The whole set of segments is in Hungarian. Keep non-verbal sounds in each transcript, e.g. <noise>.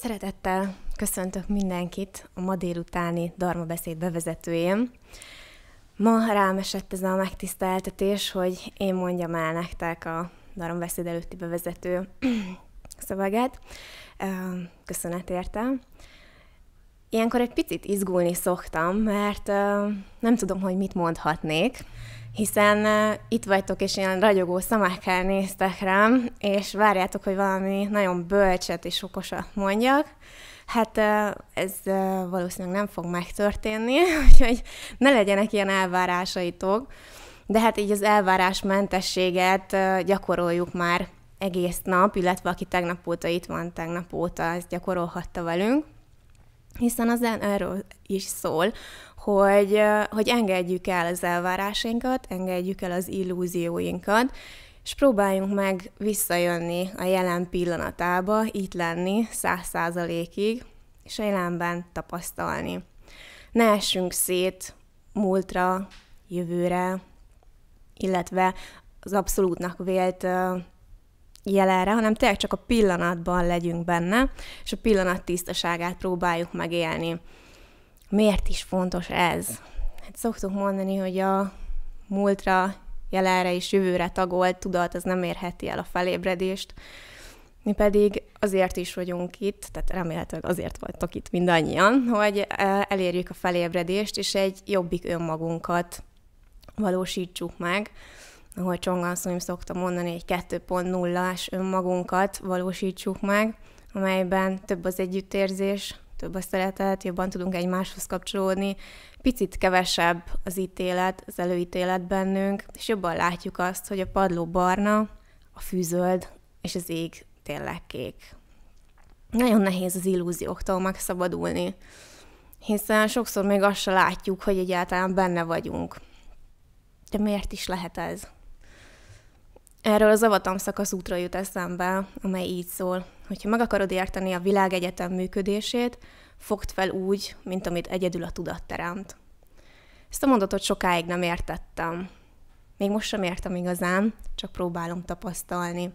Szeretettel köszöntök mindenkit a ma délutáni Darma beszéd bevezetőjén. Ma rám esett ez a megtiszteltetés, hogy én mondjam el nektek a Darma beszéd előtti bevezető <clears throat> szöveget. Köszönet érte. Ilyenkor egy picit izgulni szoktam, mert nem tudom, hogy mit mondhatnék hiszen uh, itt vagytok, és ilyen ragyogó szamákkal néztek rám, és várjátok, hogy valami nagyon bölcset és okosat mondjak. Hát ez valószínűleg nem fog megtörténni, <laughs> úgyhogy ne legyenek ilyen elvárásaitok, de hát így az elvárásmentességet gyakoroljuk már egész nap, illetve aki tegnap óta itt van, tegnap óta ezt gyakorolhatta velünk hiszen az erről is szól, hogy, hogy engedjük el az elvárásainkat, engedjük el az illúzióinkat, és próbáljunk meg visszajönni a jelen pillanatába, itt lenni száz százalékig, és a jelenben tapasztalni. Ne essünk szét múltra, jövőre, illetve az abszolútnak vélt jelenre, hanem tényleg csak a pillanatban legyünk benne, és a pillanat tisztaságát próbáljuk megélni. Miért is fontos ez? Hát szoktuk mondani, hogy a múltra, jelenre és jövőre tagolt tudat az nem érheti el a felébredést, mi pedig azért is vagyunk itt, tehát remélhetőleg azért vagytok itt mindannyian, hogy e, elérjük a felébredést, és egy jobbik önmagunkat valósítsuk meg ahogy Csonga szokta mondani, egy 2.0-as önmagunkat valósítsuk meg, amelyben több az együttérzés, több a szeretet, jobban tudunk egymáshoz kapcsolódni, picit kevesebb az ítélet, az előítélet bennünk, és jobban látjuk azt, hogy a padló barna, a fűzöld és az ég tényleg kék. Nagyon nehéz az illúzióktól megszabadulni, hiszen sokszor még azt se látjuk, hogy egyáltalán benne vagyunk. De miért is lehet ez? Erről az avatam szakasz útra jut eszembe, amely így szól, hogyha meg akarod érteni a világegyetem működését, fogd fel úgy, mint amit egyedül a tudat teremt. Ezt a mondatot sokáig nem értettem. Még most sem értem igazán, csak próbálom tapasztalni,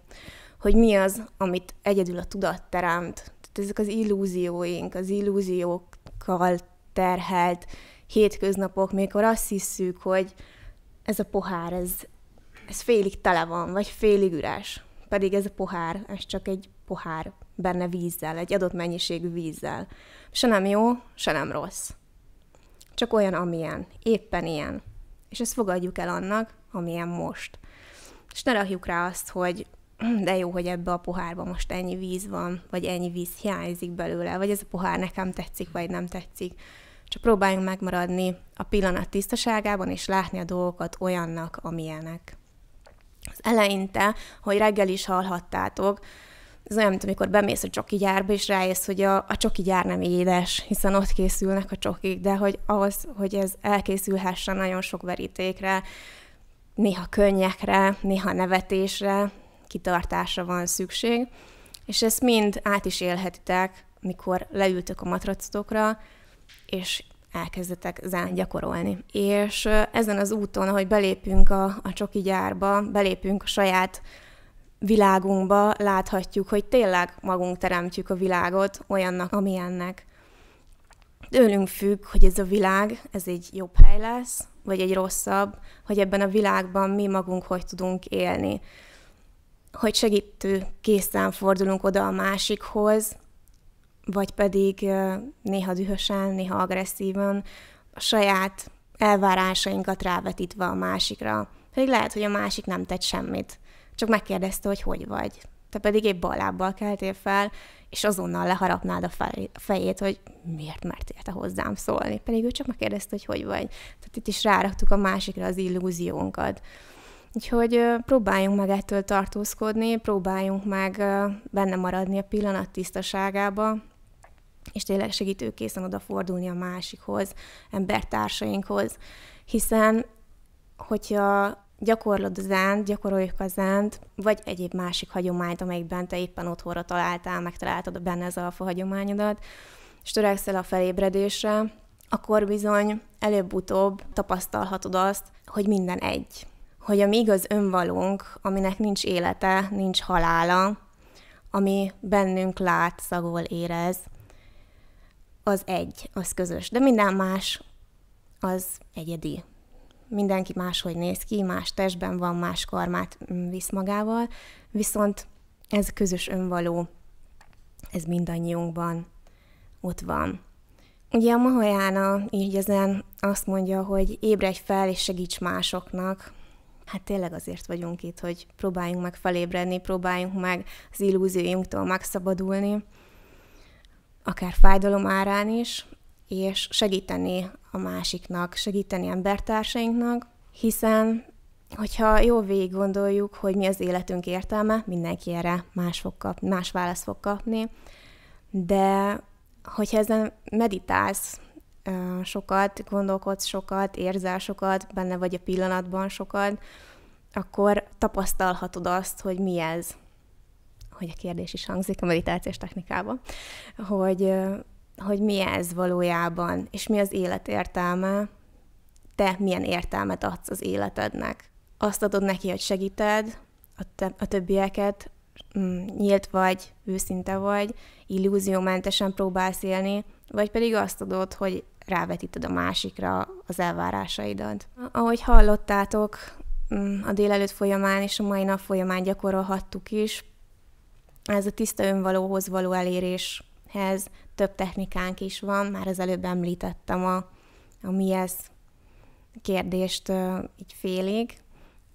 hogy mi az, amit egyedül a tudat teremt. Tehát ezek az illúzióink, az illúziókkal terhelt hétköznapok, mikor azt hiszük, hogy ez a pohár, ez, ez félig tele van, vagy félig üres. Pedig ez a pohár, ez csak egy pohár benne vízzel, egy adott mennyiségű vízzel. Se nem jó, se nem rossz. Csak olyan, amilyen. Éppen ilyen. És ezt fogadjuk el annak, amilyen most. És ne rakjuk rá azt, hogy <clears throat> de jó, hogy ebbe a pohárban most ennyi víz van, vagy ennyi víz hiányzik belőle, vagy ez a pohár nekem tetszik, vagy nem tetszik. Csak próbáljunk megmaradni a pillanat tisztaságában, és látni a dolgokat olyannak, amilyenek az eleinte, hogy reggel is hallhattátok, ez olyan, mint amikor bemész a csoki gyárba, és rájössz, hogy a, a csoki gyár nem édes, hiszen ott készülnek a csokik, de hogy ahhoz, hogy ez elkészülhessen nagyon sok verítékre, néha könnyekre, néha nevetésre, kitartásra van szükség, és ezt mind át is élhetitek, mikor leültök a matracotokra, és elkezdetek zen gyakorolni. És ezen az úton, ahogy belépünk a, a csoki gyárba, belépünk a saját világunkba, láthatjuk, hogy tényleg magunk teremtjük a világot olyannak, amilyennek. Tőlünk függ, hogy ez a világ, ez egy jobb hely lesz, vagy egy rosszabb, hogy ebben a világban mi magunk hogy tudunk élni. Hogy segítő készen fordulunk oda a másikhoz, vagy pedig néha dühösen, néha agresszívan a saját elvárásainkat rávetítve a másikra. Pedig lehet, hogy a másik nem tett semmit, csak megkérdezte, hogy hogy vagy. Te pedig épp bal lábbal keltél fel, és azonnal leharapnád a fejét, hogy miért mertél te hozzám szólni. Pedig ő csak megkérdezte, hogy hogy vagy. Tehát itt is ráraktuk a másikra az illúziónkat. Úgyhogy próbáljunk meg ettől tartózkodni, próbáljunk meg benne maradni a pillanat tisztaságába, és tényleg segítőkészen odafordulni a másikhoz, embertársainkhoz, hiszen hogyha gyakorlod a zent, gyakoroljuk a zent, vagy egyéb másik hagyományt, amelyikben te éppen otthonra találtál, megtaláltad benne az alfa hagyományodat, és törekszel a felébredésre, akkor bizony előbb-utóbb tapasztalhatod azt, hogy minden egy. Hogy a mi igaz önvalunk, aminek nincs élete, nincs halála, ami bennünk lát, szagol, érez, az egy, az közös, de minden más az egyedi. Mindenki máshogy néz ki, más testben van, más karmát mm, visz magával, viszont ez közös önvaló, ez mindannyiunkban ott van. Ugye a Mahajána így ezen azt mondja, hogy ébredj fel és segíts másoknak. Hát tényleg azért vagyunk itt, hogy próbáljunk meg felébredni, próbáljunk meg az illúzióinktól megszabadulni akár fájdalom árán is, és segíteni a másiknak, segíteni embertársainknak, hiszen hogyha jó végig gondoljuk, hogy mi az életünk értelme, mindenki erre más, fog kap, más választ fog kapni, de hogyha ezen meditálsz sokat, gondolkodsz sokat, érzel sokat, benne vagy a pillanatban sokat, akkor tapasztalhatod azt, hogy mi ez, hogy a kérdés is hangzik a meditációs technikában, hogy, hogy mi ez valójában, és mi az élet értelme, te milyen értelmet adsz az életednek. Azt adod neki, hogy segíted a, te, a többieket, mm, nyílt vagy, őszinte vagy, illúziómentesen próbálsz élni, vagy pedig azt adod, hogy rávetíted a másikra az elvárásaidat. Ahogy hallottátok, mm, a délelőtt folyamán és a mai nap folyamán gyakorolhattuk is, ez a tiszta önvalóhoz való eléréshez több technikánk is van, már az előbb említettem a, a mi ez kérdést így félig.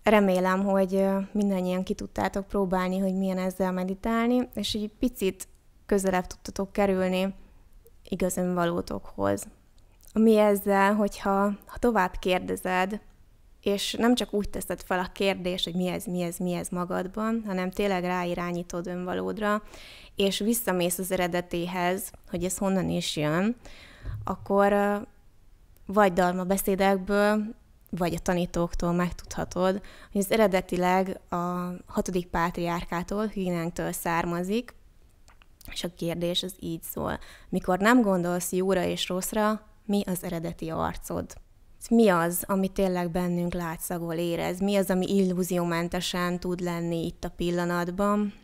Remélem, hogy mindannyian ki tudtátok próbálni, hogy milyen ezzel meditálni, és így picit közelebb tudtatok kerülni igaz önvalótokhoz. mi ezzel, hogyha ha tovább kérdezed, és nem csak úgy teszed fel a kérdést, hogy mi ez, mi ez, mi ez magadban, hanem tényleg ráirányítod önvalódra, és visszamész az eredetéhez, hogy ez honnan is jön, akkor vagy dalma beszédekből, vagy a tanítóktól megtudhatod, hogy ez eredetileg a hatodik pátriárkától, Hügnánktől származik, és a kérdés az így szól. Mikor nem gondolsz jóra és rosszra, mi az eredeti arcod? mi az, ami tényleg bennünk látszagol érez, mi az, ami illúziómentesen tud lenni itt a pillanatban.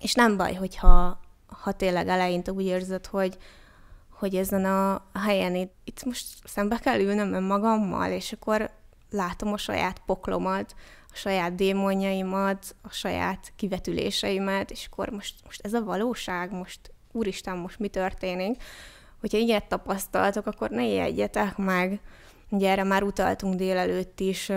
És nem baj, hogyha ha tényleg eleinte úgy érzed, hogy, hogy ezen a helyen itt, itt most szembe kell ülnöm önmagammal, és akkor látom a saját poklomat, a saját démonjaimat, a saját kivetüléseimet, és akkor most, most ez a valóság, most úristen, most mi történik? Hogyha ilyet tapasztaltok, akkor ne ijedjetek meg, Ugye erre már utaltunk délelőtt is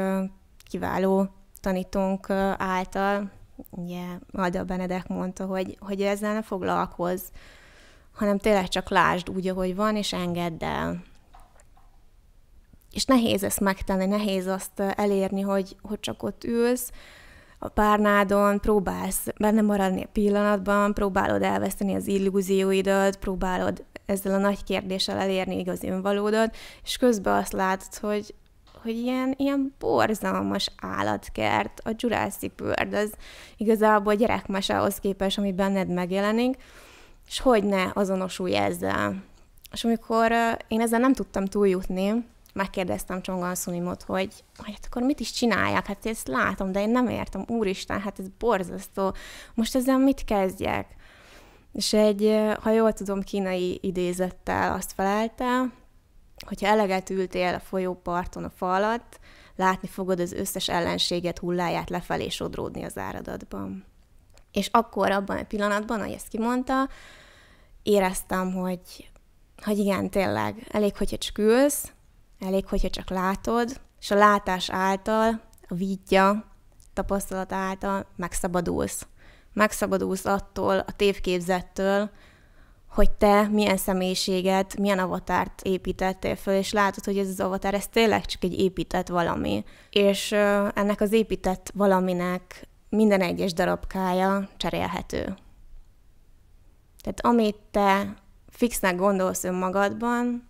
kiváló tanítónk által, ugye Alda Benedek mondta, hogy, hogy ezzel ne foglalkozz, hanem tényleg csak lásd úgy, ahogy van, és engedd el. És nehéz ezt megtenni, nehéz azt elérni, hogy, hogy csak ott ülsz, a párnádon, próbálsz benne maradni a pillanatban, próbálod elveszteni az illúzióidat, próbálod ezzel a nagy kérdéssel elérni igazi önvalódat, és közben azt látod, hogy, hogy ilyen, ilyen borzalmas állatkert, a Jurassic World, az igazából ahhoz képest, ami benned megjelenik, és hogy ne azonosulj ezzel. És amikor én ezzel nem tudtam túljutni, megkérdeztem Csongan Szunimot, hogy, hogy hát akkor mit is csinálják, hát ezt látom, de én nem értem, úristen, hát ez borzasztó, most ezzel mit kezdjek? És egy, ha jól tudom, kínai idézettel azt feleltem, hogyha eleget ültél a folyóparton a fa alatt, látni fogod az összes ellenséget hulláját lefelé sodródni az áradatban. És akkor abban a pillanatban, ahogy ezt kimondta, éreztem, hogy, hogy igen, tényleg, elég, hogyha csak ülsz, elég, hogyha csak látod, és a látás által, a vígja, tapasztalat által megszabadulsz megszabadulsz attól a tévképzettől, hogy te milyen személyiséget, milyen avatárt építettél föl, és látod, hogy ez az avatár, ez tényleg csak egy épített valami. És ennek az épített valaminek minden egyes darabkája cserélhető. Tehát amit te fixnek gondolsz önmagadban,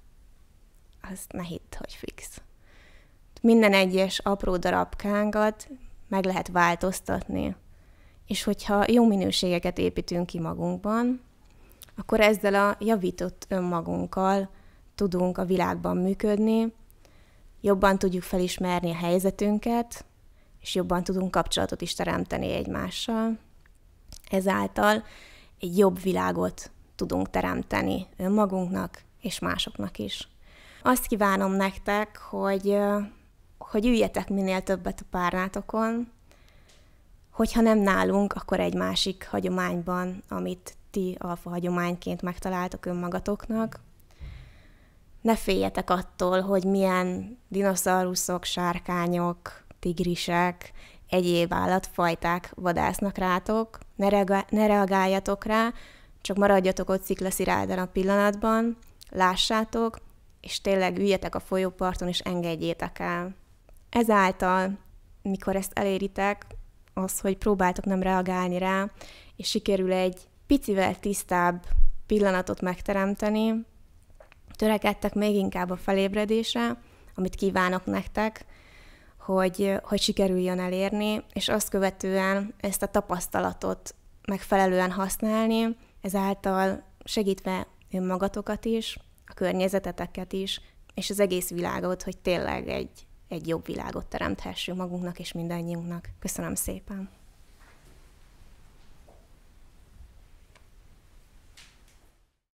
az ne hidd, hogy fix. Minden egyes apró darabkánkat meg lehet változtatni és hogyha jó minőségeket építünk ki magunkban, akkor ezzel a javított önmagunkkal tudunk a világban működni, jobban tudjuk felismerni a helyzetünket, és jobban tudunk kapcsolatot is teremteni egymással. Ezáltal egy jobb világot tudunk teremteni önmagunknak és másoknak is. Azt kívánom nektek, hogy, hogy üljetek minél többet a párnátokon, hogyha nem nálunk, akkor egy másik hagyományban, amit ti alfa hagyományként megtaláltok önmagatoknak. Ne féljetek attól, hogy milyen dinoszauruszok, sárkányok, tigrisek, egyéb állatfajták vadásznak rátok, ne, reagá- ne reagáljatok rá, csak maradjatok ott sziklasziráldan a pillanatban, lássátok, és tényleg üljetek a folyóparton, és engedjétek el. Ezáltal, mikor ezt eléritek, az, hogy próbáltok nem reagálni rá, és sikerül egy picivel tisztább pillanatot megteremteni, törekedtek még inkább a felébredésre, amit kívánok nektek, hogy, hogy sikerüljön elérni, és azt követően ezt a tapasztalatot megfelelően használni, ezáltal segítve önmagatokat is, a környezeteteket is, és az egész világot, hogy tényleg egy egy jobb világot teremthessünk magunknak és mindannyiunknak. Köszönöm szépen!